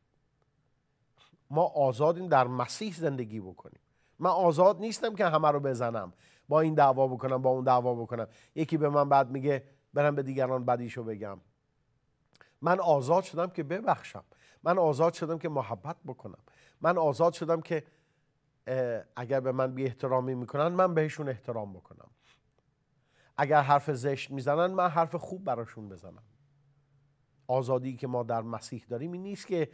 ما آزادیم در مسیح زندگی بکنیم من آزاد نیستم که همه رو بزنم با این دعوا بکنم با اون دعوا بکنم یکی به من بعد میگه برم به دیگران بدیشو بگم من آزاد شدم که ببخشم من آزاد شدم که محبت بکنم من آزاد شدم که اگر به من بی احترامی میکنن من بهشون احترام بکنم اگر حرف زشت میزنن من حرف خوب براشون بزنم آزادی که ما در مسیح داریم این نیست که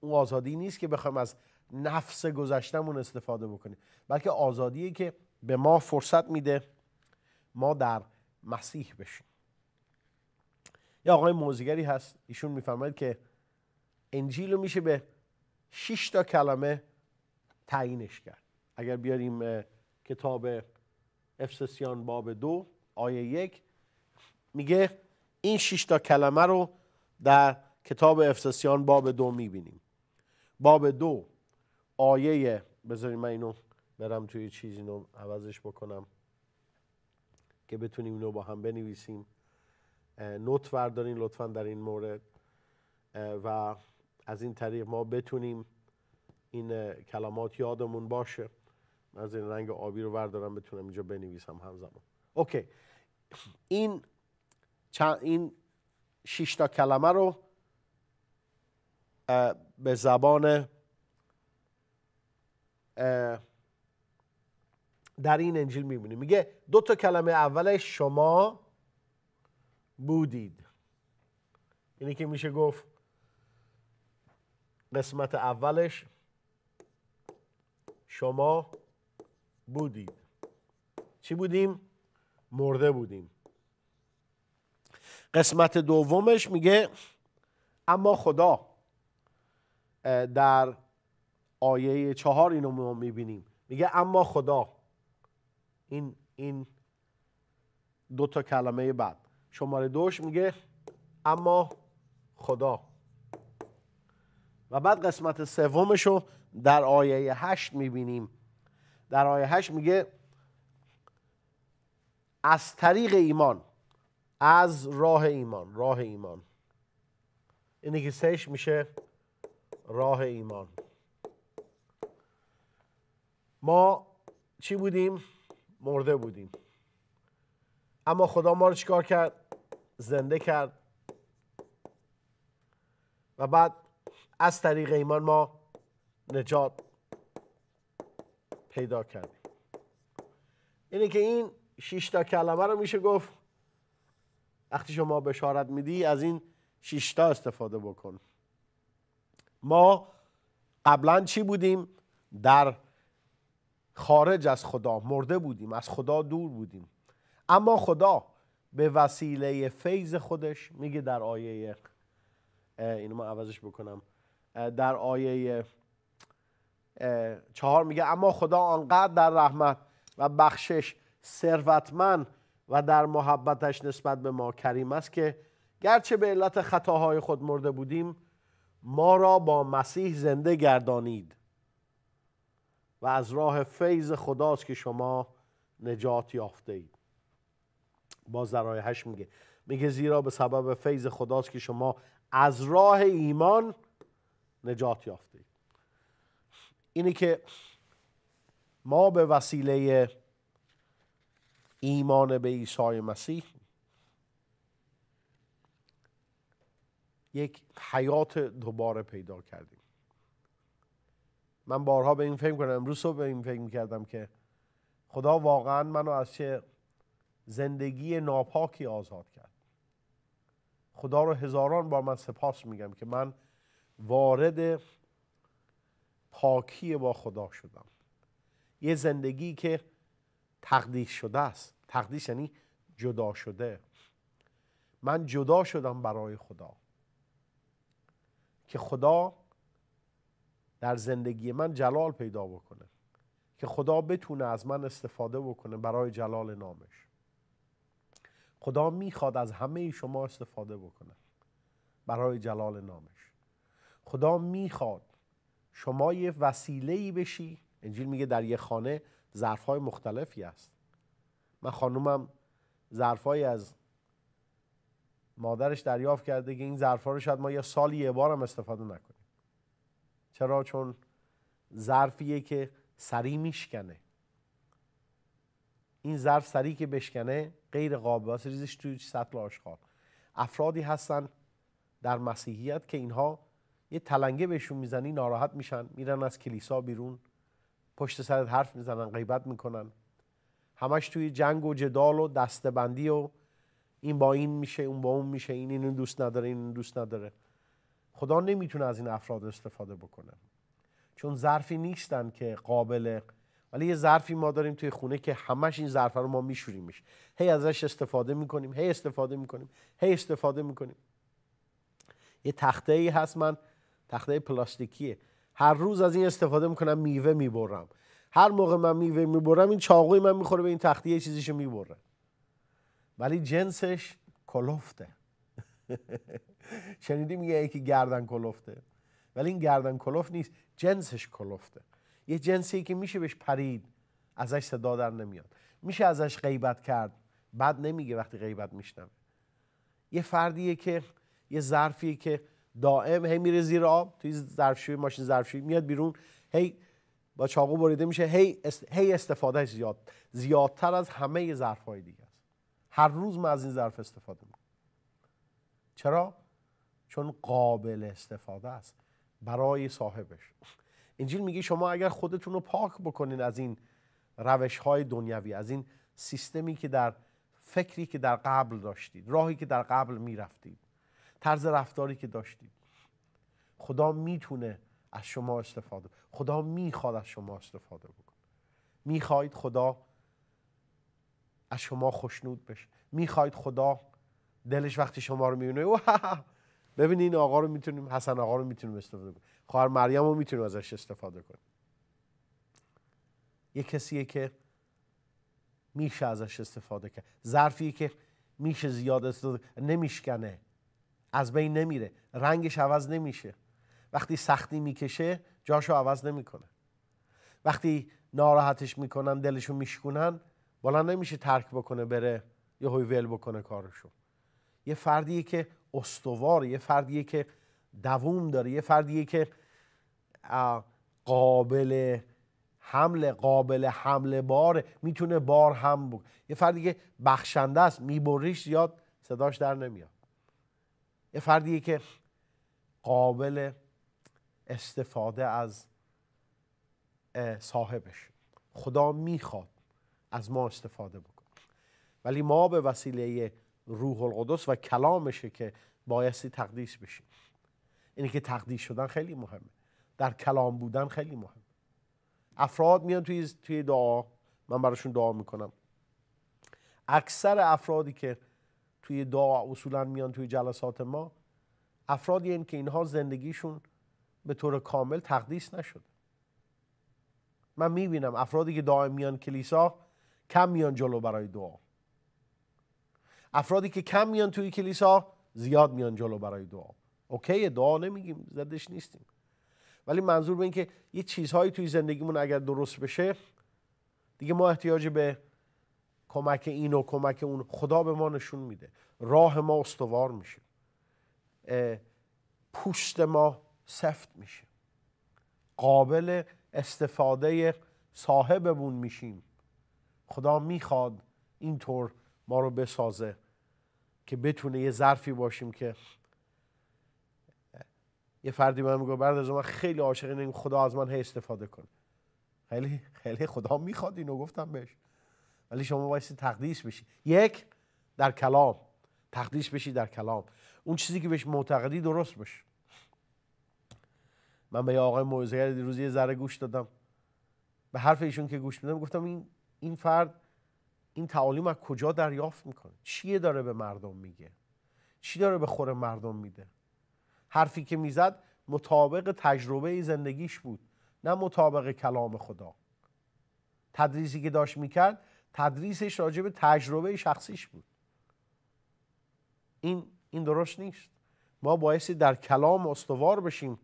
اون آزادی نیست که بخوایم از نفس گذشتمون استفاده بکنیم بلکه آزادیه که به ما فرصت میده ما در مسیح بشیم یه آقای موزیگری هست ایشون میفرماید که انجیل رو میشه به شش تا کلمه تعیینش کرد اگر بیاریم کتاب افسسیان باب دو آیه یک میگه این شش تا کلمه رو در کتاب افسسیان باب دو میبینیم باب دو آیه بذاریم من اینو برم توی چیزی رو عوضش بکنم که بتونیم اینو با هم بنویسیم نوت وردارین لطفا در این مورد و از این طریق ما بتونیم این کلمات یادمون باشه من از این رنگ آبی رو بردارم بتونم اینجا بنویسم همزمان اوکی این این شش تا کلمه رو به زبان در این انجیل میبینیم میگه دو تا کلمه اولش شما بودید اینی که میشه گفت قسمت اولش شما بودید چی بودیم؟ مرده بودیم قسمت دومش میگه اما خدا در آیه چهار اینو ما میبینیم میگه اما خدا این این دو تا کلمه بعد شماره دوش میگه اما خدا و بعد قسمت سومشو در آیه هشت میبینیم در آیه هشت میگه از طریق ایمان از راه ایمان راه ایمان اینه که سهش میشه راه ایمان ما چی بودیم؟ مرده بودیم اما خدا ما رو چیکار کرد؟ زنده کرد و بعد از طریق ایمان ما نجات پیدا کردیم اینه که این شش تا کلمه رو میشه گفت وقتی شما بشارت میدی از این شش تا استفاده بکن ما قبلا چی بودیم در خارج از خدا مرده بودیم از خدا دور بودیم اما خدا به وسیله فیض خودش میگه در آیه اینو ما عوضش بکنم در آیه چهار میگه اما خدا آنقدر در رحمت و بخشش ثروتمند و در محبتش نسبت به ما کریم است که گرچه به علت خطاهای خود مرده بودیم ما را با مسیح زنده گردانید و از راه فیض خداست که شما نجات یافته اید باز در میگه میگه زیرا به سبب فیض خداست که شما از راه ایمان نجات یافته اینه که ما به وسیله ایمان به عیسی مسیح یک حیات دوباره پیدا کردیم من بارها به این فکر کردم امروز صبح به این فکر کردم که خدا واقعا منو از چه زندگی ناپاکی آزاد کرد خدا رو هزاران بار من سپاس میگم که من وارد پاکی با خدا شدم یه زندگی که تقدیش شده است تقدیش یعنی جدا شده من جدا شدم برای خدا که خدا در زندگی من جلال پیدا بکنه که خدا بتونه از من استفاده بکنه برای جلال نامش خدا میخواد از همه شما استفاده بکنه برای جلال نامش خدا میخواد شما یه وسیله بشی انجیل میگه در یه خانه ظرف های مختلفی است من خانومم ظرفهایی از مادرش دریافت کرده که این ظرفها رو شاید ما یه سال یه بارم استفاده نکنیم چرا چون ظرفیه که سری میشکنه این ظرف سری که بشکنه غیر قابل است ریزش توی سطل آشغال افرادی هستن در مسیحیت که اینها یه تلنگه بهشون میزنی ناراحت میشن میرن از کلیسا بیرون پشت سرت حرف میزنن غیبت میکنن همش توی جنگ و جدال و دستبندی و این با این میشه اون با اون میشه این اینو دوست نداره این دوست نداره خدا نمیتونه از این افراد استفاده بکنه چون ظرفی نیستن که قابل ولی یه ظرفی ما داریم توی خونه که همش این ظرفا رو ما میشوریمش هی ازش استفاده میکنیم هی استفاده میکنیم هی استفاده میکنیم یه تخته ای هست من تخته پلاستیکیه هر روز از این استفاده میکنم میوه میبرم هر موقع من میوه میبرم این چاقوی من میخوره به این تخته یه چیزیشو میبره ولی جنسش کلفته شنیدی میگه یکی گردن کلفته ولی این گردن کلفت نیست جنسش کلفته یه جنسی که میشه بهش پرید ازش صدا در نمیاد میشه ازش غیبت کرد بعد نمیگه وقتی غیبت میشنوه یه فردیه که یه ظرفیه که دائم هی میره زیر آب توی ظرفشویی ماشین ظرفشویی میاد بیرون هی با چاقو بریده میشه هی هی استفاده زیاد زیادتر از همه ظرفهای دیگه است هر روز ما از این ظرف استفاده میکنیم چرا چون قابل استفاده است برای صاحبش انجیل میگه شما اگر خودتون رو پاک بکنین از این روش های دنیوی از این سیستمی که در فکری که در قبل داشتید راهی که در قبل میرفتید طرز رفتاری که داشتید خدا میتونه از شما استفاده خدا میخواد از شما استفاده بکنه میخواید خدا از شما خوشنود بشه میخواید خدا دلش وقتی شما رو میبینه ببینین این آقا رو میتونیم حسن آقا رو میتونیم استفاده کنیم خواهر مریم رو میتونیم ازش استفاده کنیم یه کسیه که میشه ازش استفاده کرد ظرفیه که میشه زیاد استفاده نمیشکنه از بین نمیره رنگش عوض نمیشه وقتی سختی میکشه جاشو عوض نمیکنه وقتی ناراحتش میکنن دلشو میشکنن بلند نمیشه ترک بکنه بره یه هوی ول بکنه کارشو یه فردیه که استوار یه فردیه که دووم داره یه فردیه که قابل حمل قابل حمل باره میتونه بار هم بکنه یه فردی که بخشنده است میبریش زیاد صداش در نمیاد یه فردیه که قابل استفاده از صاحبش خدا میخواد از ما استفاده بکنه ولی ما به وسیله روح القدس و کلامشه که بایستی تقدیس بشیم اینه که تقدیس شدن خیلی مهمه در کلام بودن خیلی مهمه افراد میان توی, توی دعا من براشون دعا میکنم اکثر افرادی که توی دعا اصولا میان توی جلسات ما افرادی این که اینها زندگیشون به طور کامل تقدیس نشده من میبینم افرادی که دائم میان کلیسا کم میان جلو برای دعا افرادی که کم میان توی کلیسا زیاد میان جلو برای دعا اوکی دعا نمیگیم زدش نیستیم ولی منظور به این که یه چیزهایی توی زندگیمون اگر درست بشه دیگه ما احتیاج به کمک این و کمک اون خدا به ما نشون میده راه ما استوار میشه پوست ما سفت میشه قابل استفاده صاحبمون میشیم خدا میخواد اینطور ما رو بسازه که بتونه یه ظرفی باشیم که یه فردی من میگه برد از من خیلی عاشق این خدا از من هی استفاده کنه خیلی خیلی خدا میخواد اینو گفتم بهش ولی شما باید تقدیس بشی یک در کلام تقدیس بشی در کلام اون چیزی که بهش معتقدی درست باشه من به یه آقای موعظهگر دیروز یه ذره گوش دادم به حرف ایشون که گوش میدم گفتم این این فرد این تعالیم از کجا دریافت میکنه چیه داره به مردم میگه چی داره به خور مردم میده حرفی که میزد مطابق تجربه زندگیش بود نه مطابق کلام خدا تدریسی که داشت میکرد تدریسش راجع به تجربه شخصیش بود این این درست نیست ما بایستی در کلام استوار بشیم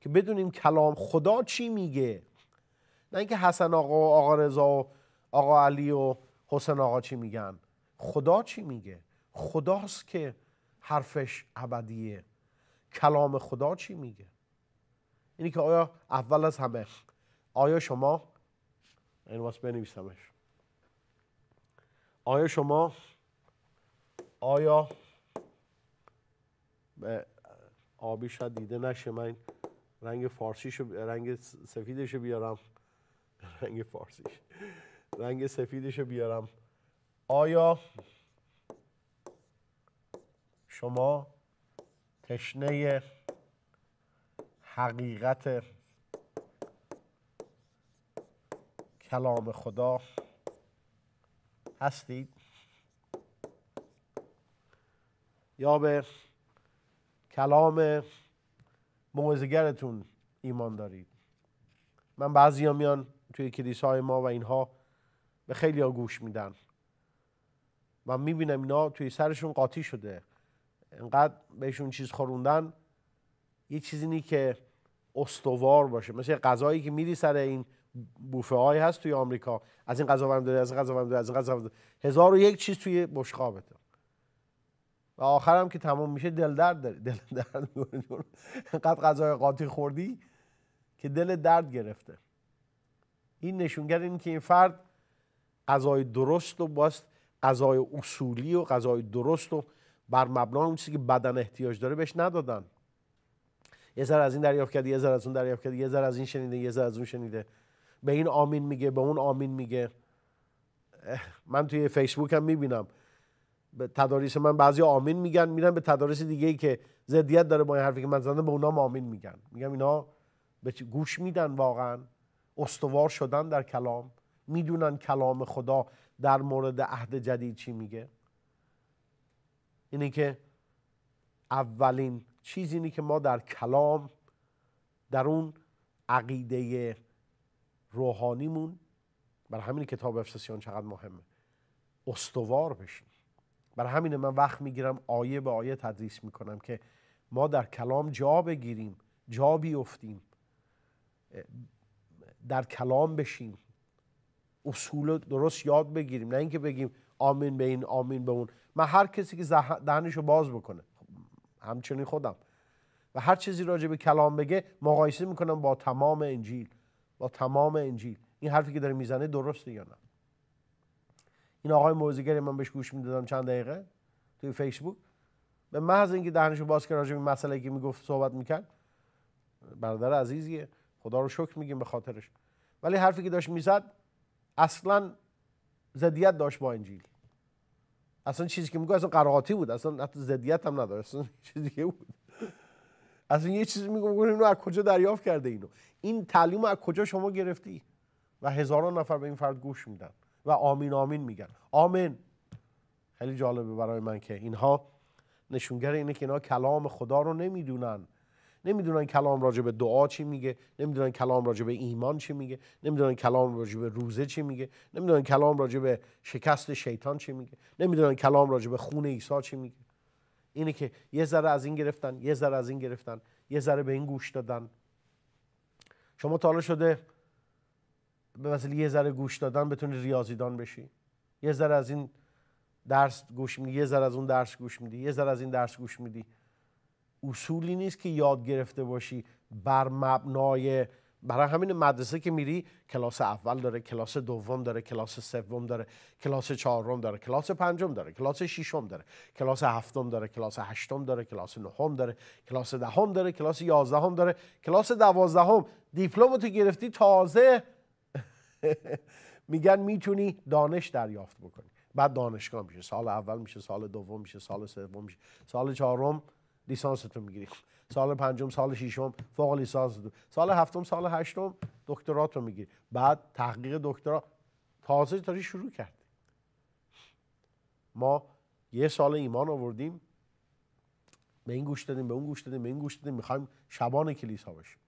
که بدونیم کلام خدا چی میگه نه اینکه حسن آقا و آقا رضا و آقا علی و حسن آقا چی میگن خدا چی میگه خداست که حرفش ابدیه کلام خدا چی میگه اینی که آیا اول از همه آیا شما این واسه بنویسمش آیا شما آیا به آبی شاید دیده نشه من رنگ فارسیش رنگ سفیدش بیارم رنگ فارسیش رنگ سفیدش بیارم آیا شما تشنه حقیقت کلام خدا هستید یا به کلام موعظه‌گرتون ایمان دارید من بعضی ها میان توی کلیسای ما و اینها به خیلی ها گوش میدن من میبینم اینا توی سرشون قاطی شده انقدر بهشون چیز خوروندن یه چیزی نی که استوار باشه مثل غذایی که میری سر این بوفه های هست توی آمریکا از این غذا برم داری از این غذا برم داری از این غذا برم هزار و یک چیز توی بشقابته و آخرم که تمام میشه دل درد داری دل درد قد غذای قاطی خوردی که دل درد گرفته این نشونگر این که این فرد غذای درست و باست غذای اصولی و غذای درست و بر مبنای اون چیزی که بدن احتیاج داره بهش ندادن یه ذره از این دریافت کردی یه ذره از اون دریافت کردی یه ذره از این شنیده یه ذره از اون شنیده به این آمین میگه به اون آمین میگه من توی فیسبوک هم میبینم به تداریس من بعضی آمین میگن میرن به تداریس دیگه که زدیت داره با این حرفی که من زنده به اونا آمین میگن میگم اینا به گوش میدن واقعا استوار شدن در کلام میدونن کلام خدا در مورد عهد جدید چی میگه اینه که اولین چیز اینه که ما در کلام در اون عقیده روحانیمون بر همین کتاب افسسیان چقدر مهمه استوار بشیم بر همین من وقت میگیرم آیه به آیه تدریس میکنم که ما در کلام جا بگیریم جا بیفتیم در کلام بشیم اصول درست یاد بگیریم نه اینکه بگیم آمین به این آمین به اون من هر کسی که دهنشو باز بکنه خب، همچنین خودم و هر چیزی راجع به کلام بگه مقایسه میکنم با تمام انجیل با تمام انجیل این حرفی که داره میزنه درسته یا نه این آقای موزیگری من بهش گوش میدادم چند دقیقه توی فیسبوک به محض اینکه دهنشو باز کرد راجع مسئله که میگفت صحبت میکرد برادر عزیزیه خدا رو شکر میگیم به خاطرش ولی حرفی که داشت میزد اصلا زدیت داشت با انجیل اصلا چیزی که میگه اصلا قرقاتی بود اصلا حتی زدیت هم نداشت اصلا چیزی که بود از یه چیزی میگم اینو از کجا دریافت کرده اینو این تعلیم از کجا شما گرفتی و هزاران نفر به این فرد گوش میدن و آمین آمین میگن آمین خیلی جالبه برای من که اینها نشونگر اینه که اینها کلام خدا رو نمیدونن نمیدونن کلام راجع به دعا چی میگه نمیدونن کلام راجع به ایمان چی میگه نمیدونن کلام راجع به روزه چی میگه نمیدونن کلام راجع به شکست شیطان چی میگه نمیدونن کلام راجع به خون عیسی چی میگه اینه که یه ذره از این گرفتن یه ذره از این گرفتن یه ذره به این گوش دادن شما تا شده به وسیله یه ذره گوش دادن بتونی ریاضیدان بشی یه ذره از این درس گوش میدی یه ذره از اون درس گوش میدی یه ذره از این درس گوش میدی اصولی نیست که یاد گرفته باشی بر مبنای برای همین مدرسه که میری کلاس اول داره کلاس دوم داره کلاس سوم داره کلاس چهارم داره کلاس پنجم داره کلاس ششم داره کلاس هفتم داره کلاس هشتم داره کلاس نهم داره کلاس دهم داره کلاس یازدهم داره کلاس دوازدهم دیپلم گرفتی تازه میگن میتونی دانش دریافت بکنی بعد دانشگاه میشه سال اول میشه سال دوم میشه سال سوم میشه سال چهارم لیسانس میگیری سال پنجم سال ششم فوق لیسانس سال هفتم سال هشتم دکترات رو میگیری بعد تحقیق دکترا تازه تازه شروع کرد ما یه سال ایمان آوردیم به این گوش دادیم به اون گوش دادیم به این گوش دادیم میخوایم شبان کلیسا باشیم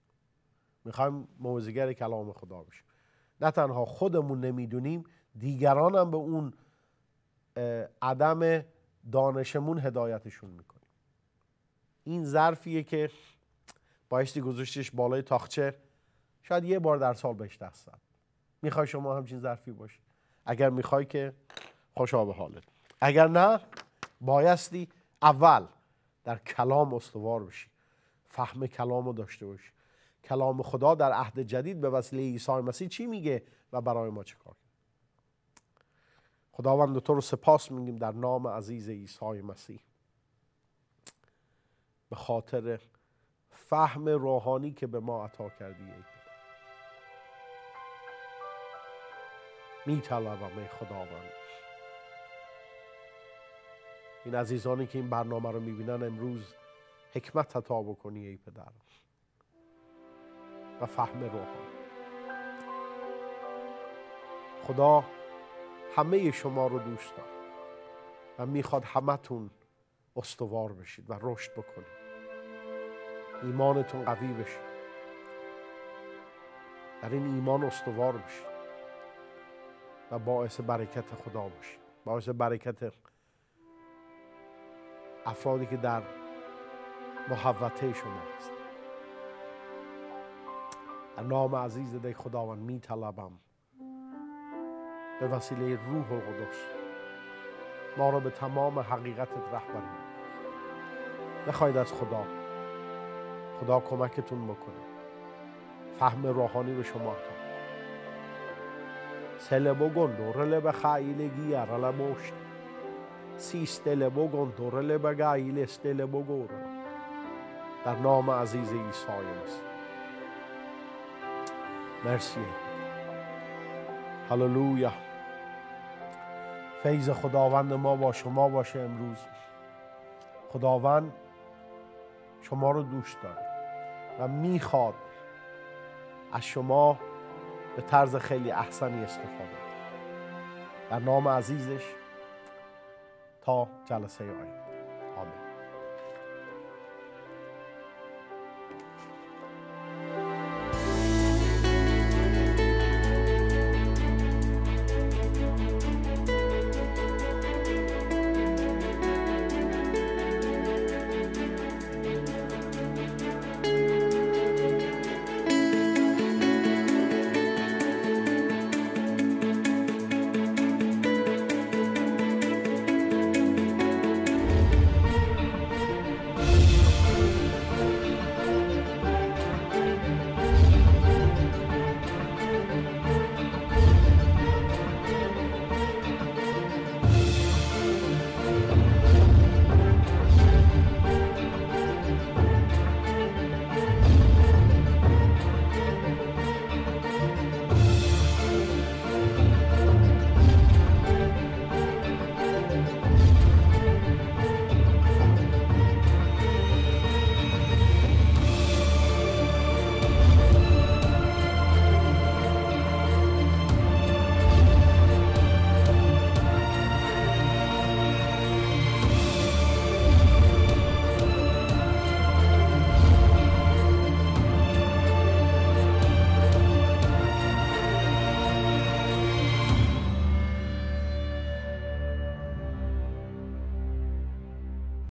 میخوایم موزگر کلام خدا باشیم نه تنها خودمون نمیدونیم دیگران هم به اون عدم دانشمون هدایتشون میکنه این ظرفیه که بایستی گذاشتش بالای تاخچه شاید یه بار در سال بهش دست زد میخوای شما همچین ظرفی باشی اگر میخوای که خوشا به حالت اگر نه بایستی اول در کلام استوار بشی فهم کلام رو داشته باشی کلام خدا در عهد جدید به وسیله عیسی مسیح چی میگه و برای ما چه کنه خداوند تو رو سپاس میگیم در نام عزیز عیسی مسیح به خاطر فهم روحانی که به ما عطا کردی ای می طلبم ای خداوند این عزیزانی که این برنامه رو میبینن امروز حکمت عطا بکنی ای پدر و فهم روحانی خدا همه شما رو دوست داره و میخواد همتون استوار بشید و رشد بکنید ایمانتون قوی بشه در این ایمان استوار بشه و باعث برکت خدا بشه باعث برکت افرادی که در محوته شما هست در نام عزیز ده خداوند می طلبم به وسیله روح القدس ما را به تمام حقیقت رهبری بخواید از خدا خدا کمکتون بکنه فهم روحانی به شما سله سلبو دورله به خایلگی ارلا موشت سیستله بو دورله به گایل لبو در نام عزیز ایسای مسیح مرسی هللویا فیض خداوند ما با شما باشه امروز خداوند شما رو دوست داره و میخواد از شما به طرز خیلی احسنی استفاده در نام عزیزش تا جلسه آینده